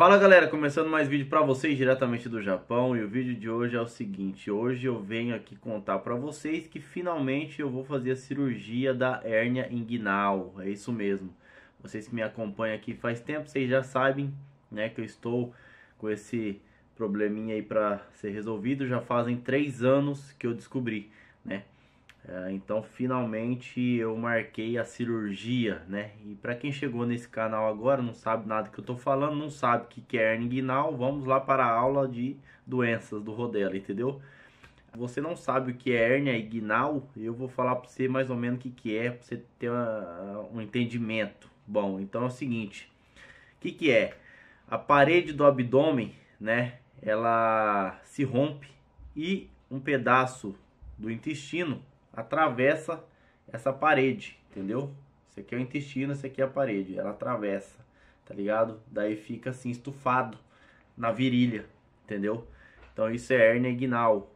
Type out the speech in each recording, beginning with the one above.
Fala galera, começando mais vídeo para vocês diretamente do Japão e o vídeo de hoje é o seguinte, hoje eu venho aqui contar para vocês que finalmente eu vou fazer a cirurgia da hérnia inguinal, é isso mesmo. Vocês que me acompanham aqui faz tempo, vocês já sabem né, que eu estou com esse probleminha aí para ser resolvido, já fazem três anos que eu descobri, né. É, então finalmente eu marquei a cirurgia, né? E para quem chegou nesse canal agora, não sabe nada que eu tô falando, não sabe o que, é hernia inguinal, vamos lá para a aula de doenças do Rodela, entendeu? Você não sabe o que é hernia inguinal, eu vou falar para você mais ou menos o que, que é, para você ter uma, um entendimento. Bom, então é o seguinte, o que, que é? A parede do abdômen, né? Ela se rompe e um pedaço do intestino atravessa essa parede, entendeu? Esse aqui é o intestino, esse aqui é a parede, ela atravessa, tá ligado? Daí fica assim estufado na virilha, entendeu? Então isso é hérnia inguinal.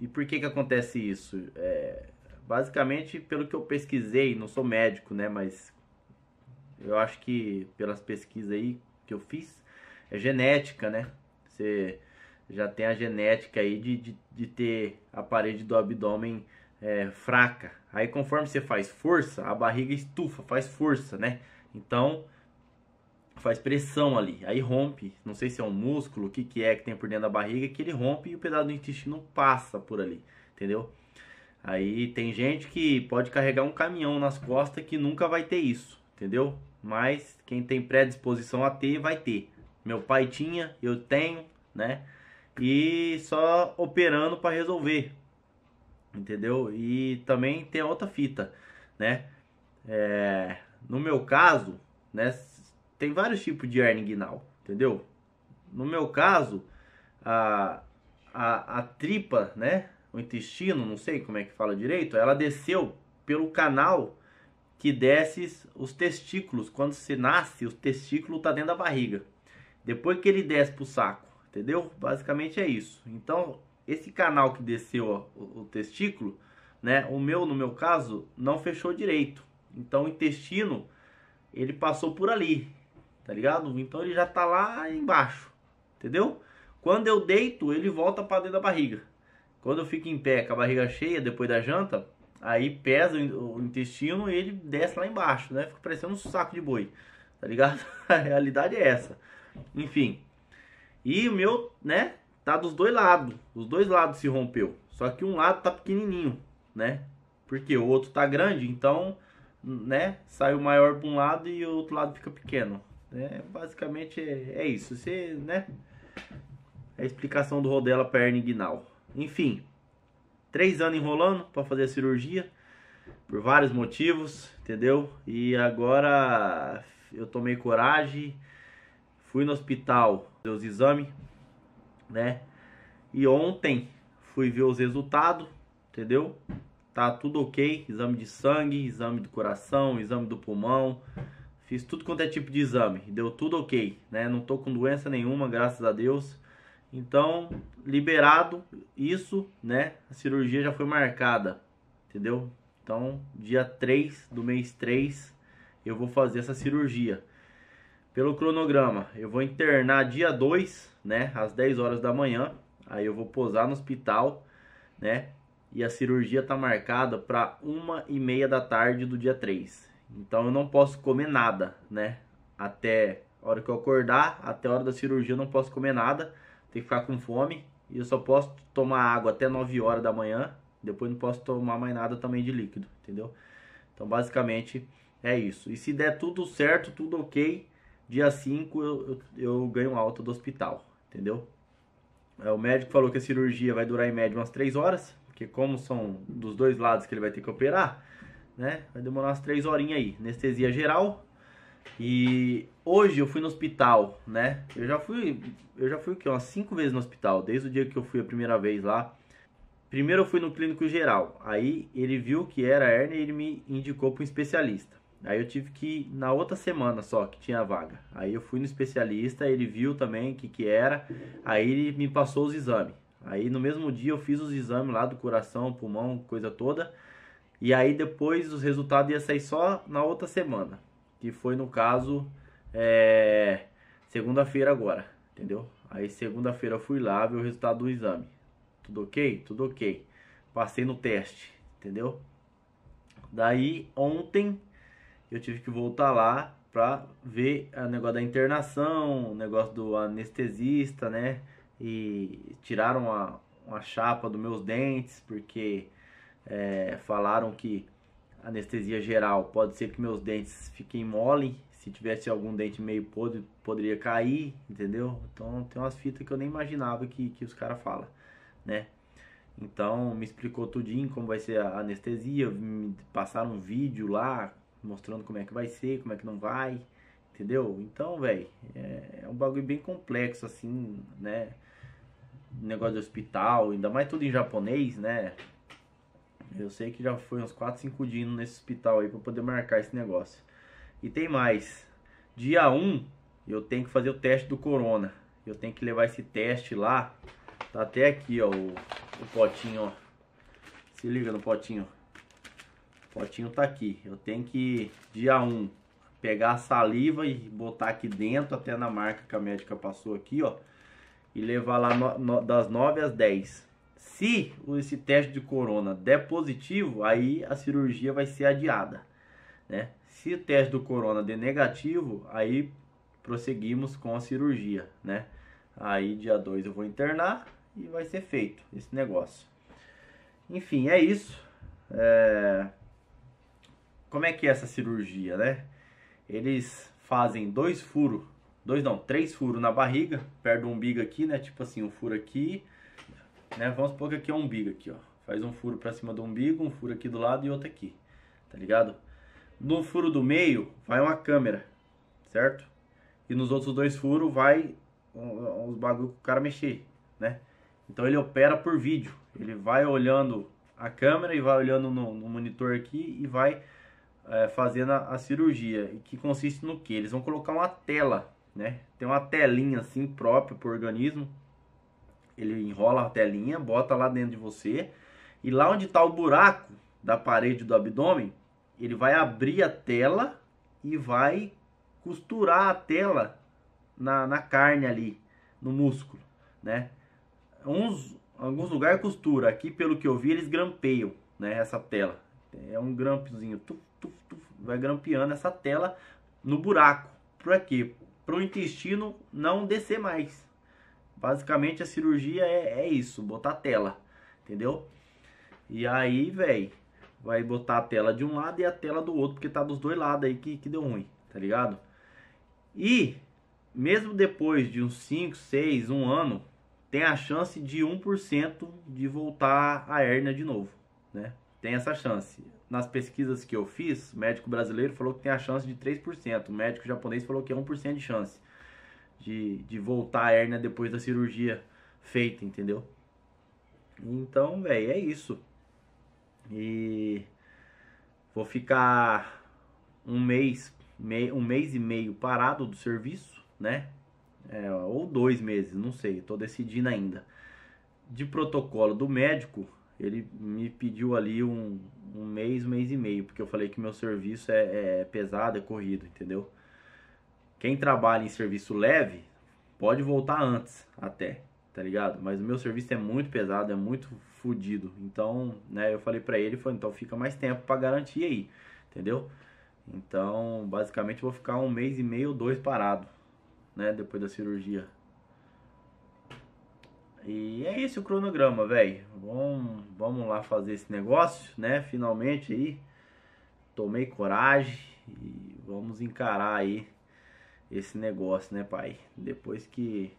E por que que acontece isso? É, basicamente, pelo que eu pesquisei, não sou médico, né, mas eu acho que pelas pesquisas aí que eu fiz, é genética, né? Você já tem a genética aí de, de, de ter a parede do abdômen é, fraca. Aí conforme você faz força, a barriga estufa, faz força, né? Então faz pressão ali, aí rompe. Não sei se é um músculo, o que, que é que tem por dentro da barriga, que ele rompe e o pedaço do intestino passa por ali, entendeu? Aí tem gente que pode carregar um caminhão nas costas que nunca vai ter isso, entendeu? Mas quem tem predisposição a ter, vai ter. Meu pai tinha, eu tenho, né? E só operando para resolver, entendeu? E também tem outra fita, né? É, no meu caso, né, tem vários tipos de hernia inguinal, entendeu? No meu caso, a, a, a tripa, né, o intestino, não sei como é que fala direito, ela desceu pelo canal que desce os testículos. Quando se nasce, o testículo tá dentro da barriga. Depois que ele desce pro saco, entendeu? Basicamente é isso. Então, esse canal que desceu ó, o, o, testículo, né? O meu, no meu caso, não fechou direito. Então o intestino, ele passou por ali, tá ligado? Então ele já tá lá embaixo, entendeu? Quando eu deito, ele volta para dentro da barriga. Quando eu fico em pé com a barriga cheia depois da janta, aí pesa o intestino e ele desce lá embaixo, né? Fica parecendo um saco de boi, tá ligado? A realidade é essa. Enfim. E o meu, né? tá dos dois lados. Os dois lados se rompeu. Só que um lado tá pequenininho, né? Porque o outro tá grande, então, né? Saiu maior para um lado e o outro lado fica pequeno. né? basicamente é, é isso. Você, né? É a explicação do Rodela para hernia inguinal. Enfim, três anos enrolando para fazer a cirurgia por vários motivos, entendeu? E agora eu tomei coragem, fui no hospital, dei os exames, né? E ontem fui ver os resultados, entendeu? Tá tudo ok, exame de sangue, exame do coração, exame do pulmão, fiz tudo quanto é tipo de exame, deu tudo ok, né? Não tô com doença nenhuma, graças a Deus. Então, liberado isso, né? A cirurgia já foi marcada, entendeu? Então, dia 3 do mês 3, eu vou fazer essa cirurgia. Pelo cronograma, eu vou internar dia 2, né, às 10 horas da manhã. Aí eu vou posar no hospital, né? E a cirurgia tá marcada para uma e meia da tarde do dia 3. Então eu não posso comer nada, né? Até a hora que eu acordar, até a hora da cirurgia eu não posso comer nada, tem que ficar com fome e eu só posso tomar água até 9 horas da manhã, depois não posso tomar mais nada também de líquido, entendeu? Então basicamente é isso. E se der tudo certo, tudo ok, dia 5 eu, eu, eu ganho alta do hospital entendeu? É, o médico falou que a cirurgia vai durar em média umas 3 horas, porque como são dos dois lados que ele vai ter que operar, né? Vai demorar umas 3 horinhas aí. Anestesia geral. E hoje eu fui no hospital, né? Eu já fui, eu já fui o quê? Umas 5 vezes no hospital, desde o dia que eu fui a primeira vez lá. Primeiro eu fui no clínico geral. Aí ele viu que era hernia e ele me indicou para um especialista. Aí eu tive que ir na outra semana só que tinha vaga. Aí eu fui no especialista, ele viu também o que, que era, aí ele me passou os exames. Aí no mesmo dia eu fiz os exames lá do coração, pulmão, coisa toda. E aí depois os resultados iam sair só na outra semana. Que foi no caso é, segunda-feira agora, entendeu? Aí segunda-feira eu fui lá ver o resultado do exame. Tudo ok? Tudo ok. Passei no teste, entendeu? Daí ontem eu tive que voltar lá para ver o negócio da internação, o negócio do anestesista, né? E tiraram a, uma chapa dos meus dentes, porque é, falaram que anestesia geral pode ser que meus dentes fiquem mole. Se tivesse algum dente meio podre, poderia cair, entendeu? Então tem umas fitas que eu nem imaginava que, que os caras falam, né? Então me explicou tudinho como vai ser a anestesia, me passaram um vídeo lá mostrando como é que vai ser, como é que não vai, entendeu? Então, velho, é, é, um bagulho bem complexo, assim, né? Negócio de hospital, ainda mais tudo em japonês, né? Eu sei que já foi uns 4, 5 dias nesse hospital aí pra poder marcar esse negócio. E tem mais. Dia 1, eu tenho que fazer o teste do corona. Eu tenho que levar esse teste lá. Tá até aqui, ó, o, o potinho, ó. Se liga no potinho, ó. Potinho tá aqui. Eu tenho que, dia 1, um, pegar a saliva e botar aqui dentro, até na marca que a médica passou aqui, ó. E levar lá no, no, das 9 às 10. Se esse teste de corona der positivo, aí a cirurgia vai ser adiada, né? Se o teste do corona der negativo, aí prosseguimos com a cirurgia, né? Aí dia 2 eu vou internar e vai ser feito esse negócio. Enfim, é isso. É como é que é essa cirurgia, né? Eles fazem dois furos, dois não, três furos na barriga, perto do umbigo aqui, né? Tipo assim, um furo aqui, né? Vamos supor que aqui é o umbigo aqui, ó. Faz um furo para cima do umbigo, um furo aqui do lado e outro aqui, tá ligado? No furo do meio vai uma câmera, certo? E nos outros dois furos vai os bagulho que o cara mexer, né? Então ele opera por vídeo. Ele vai olhando a câmera e vai olhando no, no monitor aqui e vai é, fazendo a, a cirurgia, que consiste no que? Eles vão colocar uma tela, né? Tem uma telinha assim própria para o organismo. Ele enrola a telinha, bota lá dentro de você. E lá onde está o buraco da parede do abdômen, ele vai abrir a tela e vai costurar a tela na, na carne ali, no músculo, né? Uns, alguns lugares costura, aqui pelo que eu vi eles grampeiam, né, essa tela. É um grampozinho, tup, tuf, tuf, vai grampeando essa tela no buraco. Para quê? Para o intestino não descer mais. Basicamente a cirurgia é, é isso, botar tela, entendeu? E aí, velho, vai botar a tela de um lado e a tela do outro, porque tá dos dois lados aí que, que deu ruim, tá ligado? E mesmo depois de uns 5, 6, um ano, tem a chance de 1% de voltar a hérnia de novo, né? tem essa chance. Nas pesquisas que eu fiz, o médico brasileiro falou que tem a chance de 3%, o médico japonês falou que é 1% de chance de, de voltar a hérnia depois da cirurgia feita, entendeu? Então, velho, é isso. E vou ficar um mês, um mês e meio parado do serviço, né? É, ou dois meses, não sei, estou decidindo ainda. De protocolo do médico, ele me pediu ali um, um mês, mês e meio, porque eu falei que meu serviço é, é pesado, é corrido, entendeu? Quem trabalha em serviço leve pode voltar antes até, tá ligado? Mas o meu serviço é muito pesado, é muito fodido. Então, né, eu falei para ele, foi, então fica mais tempo para garantir aí, entendeu? Então, basicamente, eu vou ficar um mês e meio, dois parado, né, depois da cirurgia. E é esse o cronograma, velho. Vamos, vamos lá fazer esse negócio, né? Finalmente aí. Tomei coragem e vamos encarar aí esse negócio, né, pai? Depois que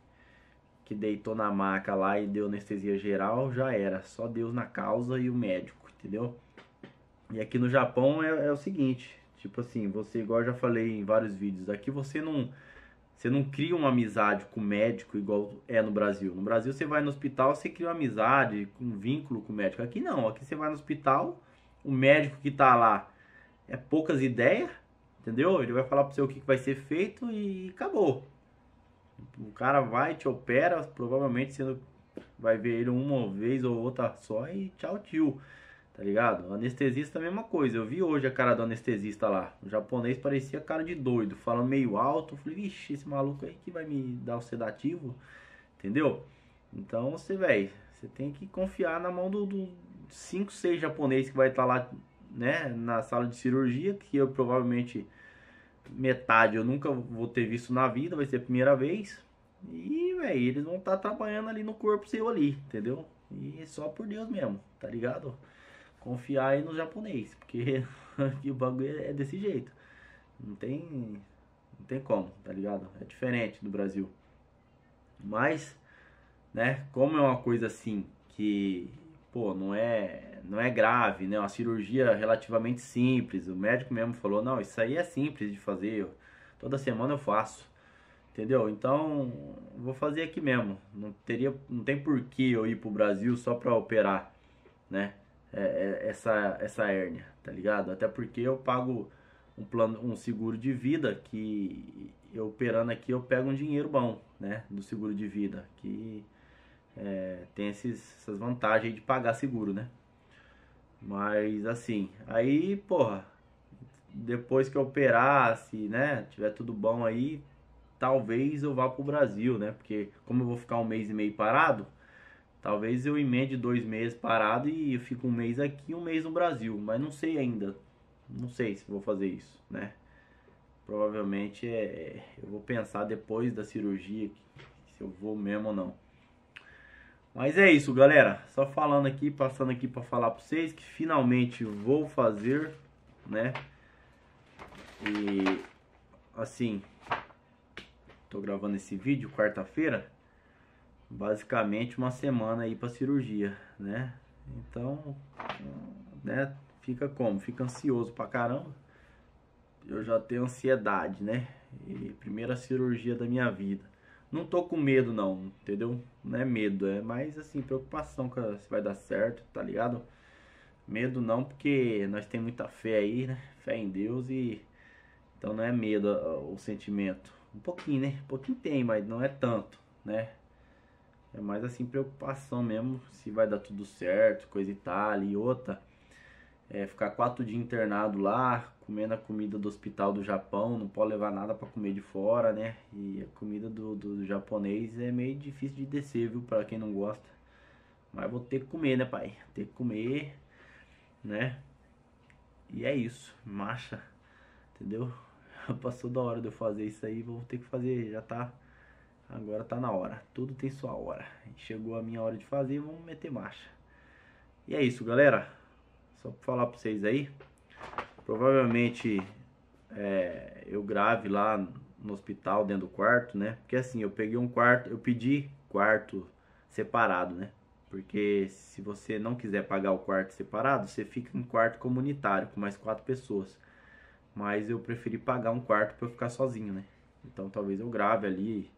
que deitou na maca lá e deu anestesia geral, já era. Só Deus na causa e o médico, entendeu? E aqui no Japão é, é o seguinte, tipo assim, você igual eu já falei em vários vídeos, aqui você não você não cria uma amizade com o médico igual é no Brasil. No Brasil, você vai no hospital, você cria uma amizade, um vínculo com o médico. Aqui não, aqui você vai no hospital, o médico que está lá é poucas ideias, entendeu? Ele vai falar para você o que vai ser feito e acabou. O cara vai, te opera, provavelmente você vai ver ele uma vez ou outra só e tchau, tio. Tá ligado? O anestesista, é a mesma coisa. Eu vi hoje a cara do anestesista lá. O japonês parecia cara de doido, falando meio alto. Eu falei, vixe, esse maluco aí que vai me dar o sedativo. Entendeu? Então, você, velho, você tem que confiar na mão do, do 5, 6 japonês que vai estar tá lá, né, na sala de cirurgia, que eu provavelmente metade eu nunca vou ter visto na vida, vai ser a primeira vez. E, velho, eles vão estar tá trabalhando ali no corpo seu ali, entendeu? E só por Deus mesmo, tá ligado? confiar aí no japonês, porque aqui o bagulho é desse jeito. Não tem, não tem como, tá ligado? É diferente do Brasil. Mas, né, como é uma coisa assim que, pô, não é, não é grave, né? Uma cirurgia relativamente simples. O médico mesmo falou: "Não, isso aí é simples de fazer. Toda semana eu faço". Entendeu? Então, vou fazer aqui mesmo. Não teria, não tem porquê eu ir pro Brasil só para operar, né? É, é, essa, essa hérnia, tá ligado? Até porque eu pago um plano, um seguro de vida que eu operando aqui eu pego um dinheiro bom, né, do seguro de vida, que é, tem esses, essas vantagens de pagar seguro, né? Mas assim, aí, porra, depois que eu operar, se, né, tiver tudo bom aí, talvez eu vá pro Brasil, né? Porque como eu vou ficar um mês e meio parado, Talvez eu emende dois meses parado e eu fico um mês aqui um mês no Brasil, mas não sei ainda. Não sei se vou fazer isso, né? Provavelmente é, eu vou pensar depois da cirurgia se eu vou mesmo ou não. Mas é isso, galera. Só falando aqui, passando aqui para falar para vocês que finalmente vou fazer, né? E assim, tô gravando esse vídeo quarta-feira basicamente uma semana aí para cirurgia, né? Então, né, fica como? Fica ansioso pra caramba. Eu já tenho ansiedade, né? E primeira cirurgia da minha vida. Não tô com medo não, entendeu? Não é medo, é mais assim, preocupação com se vai dar certo, tá ligado? Medo não, porque nós temos muita fé aí, né? Fé em Deus e então não é medo o sentimento. Um pouquinho, né? Um pouquinho tem, mas não é tanto, né? É mais assim preocupação mesmo se vai dar tudo certo, coisa e tal, e outra. É, ficar quatro dias internado lá, comendo a comida do hospital do Japão, não pode levar nada para comer de fora, né? E a comida do, do, do japonês é meio difícil de descer, viu? Para quem não gosta. Mas vou ter que comer, né, pai? Ter que comer, né? E é isso, marcha, entendeu? Passou da hora de eu fazer isso aí, vou ter que fazer, já tá agora tá na hora. Tudo tem sua hora. Chegou a minha hora de fazer, vamos meter marcha. E é isso, galera. Só pra falar pra vocês aí. Provavelmente é, eu grave lá no hospital, dentro do quarto, né? Porque assim, eu peguei um quarto, eu pedi quarto separado, né? Porque se você não quiser pagar o quarto separado, você fica em quarto comunitário com mais quatro pessoas. Mas eu preferi pagar um quarto para eu ficar sozinho, né? Então talvez eu grave ali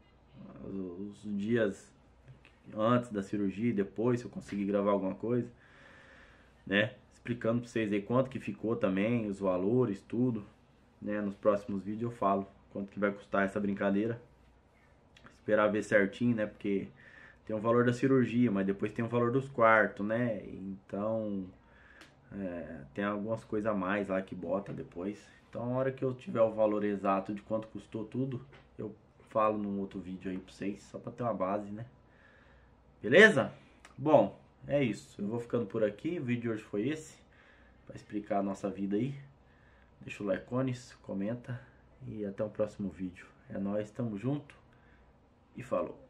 os dias antes da cirurgia, e depois, se eu conseguir gravar alguma coisa, né? Explicando pra vocês aí quanto que ficou também, os valores, tudo, né? Nos próximos vídeos eu falo quanto que vai custar essa brincadeira. Esperar ver certinho, né? Porque tem o um valor da cirurgia, mas depois tem o um valor dos quartos, né? Então, é, tem algumas coisas a mais lá que bota depois. Então, a hora que eu tiver o valor exato de quanto custou tudo, falo num outro vídeo aí pra vocês, só pra ter uma base, né? Beleza? Bom, é isso. Eu vou ficando por aqui. O vídeo de hoje foi esse. Pra explicar a nossa vida aí. Deixa o like, comenta. E até o próximo vídeo. É nóis, tamo junto. E falou.